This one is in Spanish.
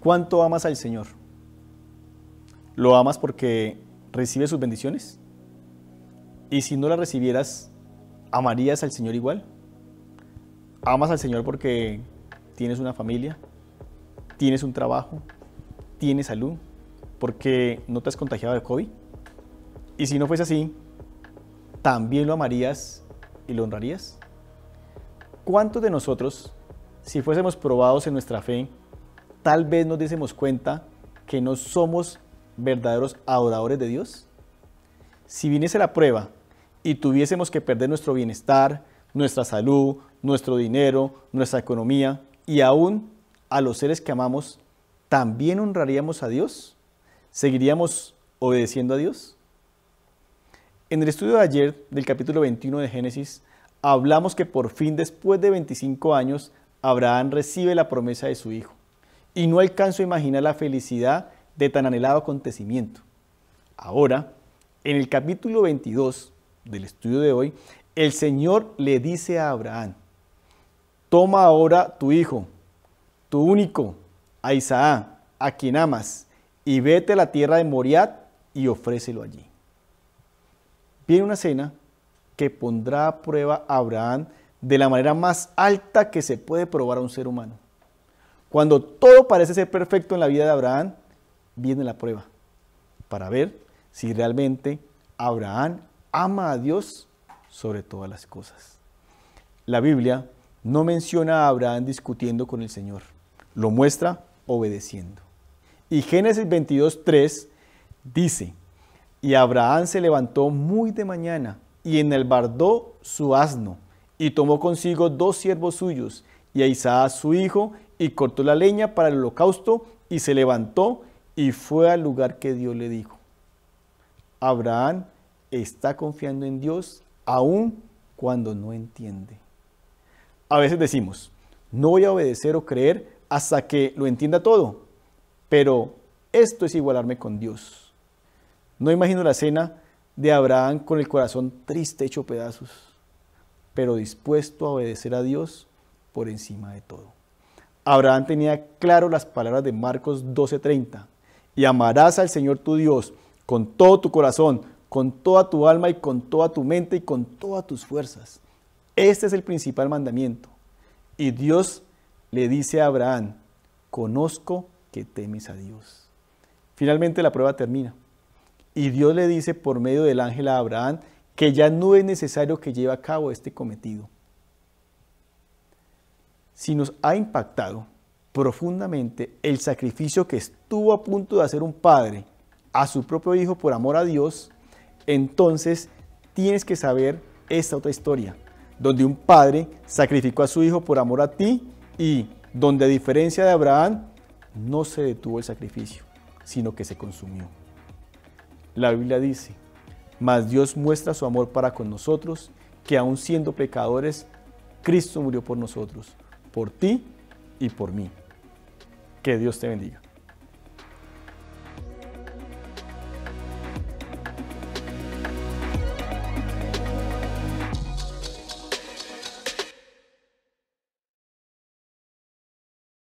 ¿Cuánto amas al Señor? ¿Lo amas porque recibes sus bendiciones? ¿Y si no las recibieras, amarías al Señor igual? ¿Amas al Señor porque tienes una familia? ¿Tienes un trabajo? ¿Tienes salud? ¿Porque no te has contagiado de COVID? Y si no fuese así, ¿también lo amarías y lo honrarías? ¿Cuántos de nosotros, si fuésemos probados en nuestra fe, tal vez nos diésemos cuenta que no somos verdaderos adoradores de Dios? Si viniese la prueba y tuviésemos que perder nuestro bienestar, nuestra salud, nuestro dinero, nuestra economía y aún a los seres que amamos, ¿también honraríamos a Dios? ¿Seguiríamos obedeciendo a Dios? En el estudio de ayer del capítulo 21 de Génesis, hablamos que por fin después de 25 años, Abraham recibe la promesa de su hijo y no alcanzo a imaginar la felicidad de tan anhelado acontecimiento. Ahora, en el capítulo 22 del estudio de hoy, el Señor le dice a Abraham, toma ahora tu hijo, tu único, a Isaac, a quien amas, y vete a la tierra de Moriat y ofrécelo allí. Viene una cena que pondrá a prueba a Abraham de la manera más alta que se puede probar a un ser humano. Cuando todo parece ser perfecto en la vida de Abraham, viene la prueba para ver si realmente Abraham ama a Dios sobre todas las cosas. La Biblia no menciona a Abraham discutiendo con el Señor, lo muestra obedeciendo. Y Génesis 22.3 dice, y Abraham se levantó muy de mañana y enalbardó su asno y tomó consigo dos siervos suyos y a Isaac su hijo y cortó la leña para el holocausto y se levantó y fue al lugar que Dios le dijo. Abraham está confiando en Dios aún cuando no entiende. A veces decimos, no voy a obedecer o creer hasta que lo entienda todo, pero esto es igualarme con Dios. No imagino la cena de Abraham con el corazón triste hecho pedazos, pero dispuesto a obedecer a Dios por encima de todo. Abraham tenía claro las palabras de Marcos 12:30. Y amarás al Señor tu Dios con todo tu corazón, con toda tu alma y con toda tu mente y con todas tus fuerzas. Este es el principal mandamiento. Y Dios le dice a Abraham, conozco que temes a Dios. Finalmente la prueba termina. Y Dios le dice por medio del ángel a Abraham que ya no es necesario que lleve a cabo este cometido si nos ha impactado profundamente el sacrificio que estuvo a punto de hacer un padre a su propio hijo por amor a Dios, entonces tienes que saber esta otra historia, donde un padre sacrificó a su hijo por amor a ti y donde a diferencia de Abraham, no se detuvo el sacrificio, sino que se consumió. La Biblia dice, mas Dios muestra su amor para con nosotros, que aun siendo pecadores, Cristo murió por nosotros por ti y por mí. Que Dios te bendiga.